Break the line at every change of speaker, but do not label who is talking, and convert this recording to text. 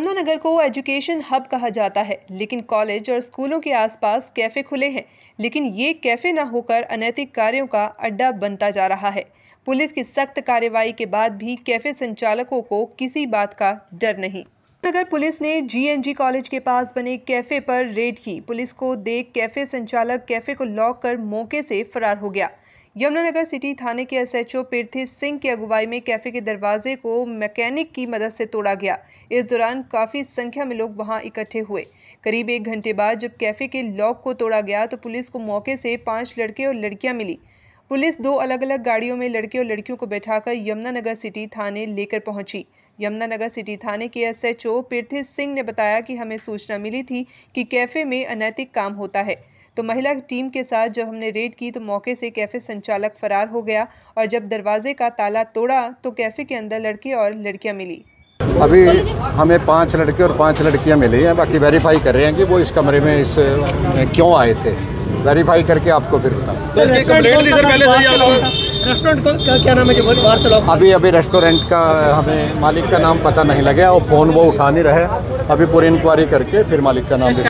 यमुनानगर को education hub कहा जाता है लेकिन कॉलेज और स्कूलों के आसपास कैफ़े खुले हैं लेकिन ये कैफ़े ना होकर अनैतिक कार्यों का अड्डा बनता जा रहा है पुलिस की सख्त कार्रवाई के बाद भी कैफ़े संचालकों को किसी बात का डर नहीं नगर पुलिस ने जीएनजी कॉलेज के पास बने कैफ़े पर रेड की पुलिस को देख कैफ़े संचालक कैफ़े को लॉक कर मौके से फरार हो गया यमुनानगर सिटी थाने के एसएचओ पीर्थी सिंह की अगुवाई में कैफे के दरवाजे को मैकेनिक की मदद से तोड़ा गया इस दौरान काफ़ी संख्या में लोग वहां इकट्ठे हुए करीब एक घंटे बाद जब कैफे के लॉक को तोड़ा गया तो पुलिस को मौके से पांच लड़के और लड़कियाँ मिली पुलिस दो अलग अलग गाड़ियों में लड़के और लड़कियों को बैठाकर यमुनानगर सिटी थाने लेकर पहुंची यमुनानगर सिटी थाने के एसएचओ पीर्थी सिंह ने बताया कि हमें सूचना मिली थी कि कैफे में अनैतिक काम होता है तो महिला टीम के साथ जब हमने रेड की तो मौके से कैफ़े संचालक फरार हो गया और जब दरवाजे का ताला तोड़ा तो कैफ़े के अंदर लड़के और लड़कियाँ मिली
अभी हमें पांच लड़के और पांच लड़कियां मिली हैं बाकी वेरीफाई कर रहे हैं कि वो इस कमरे में इस क्यों आए थे वेरीफाई करके आपको फिर बता रेस्टोरेंट क्या नाम है जो बाहर अभी अभी रेस्टोरेंट का हमें मालिक का नाम पता नहीं लगा और फ़ोन वो उठा नहीं रहे अभी पूरी इंक्वायरी करके फिर मालिक का नाम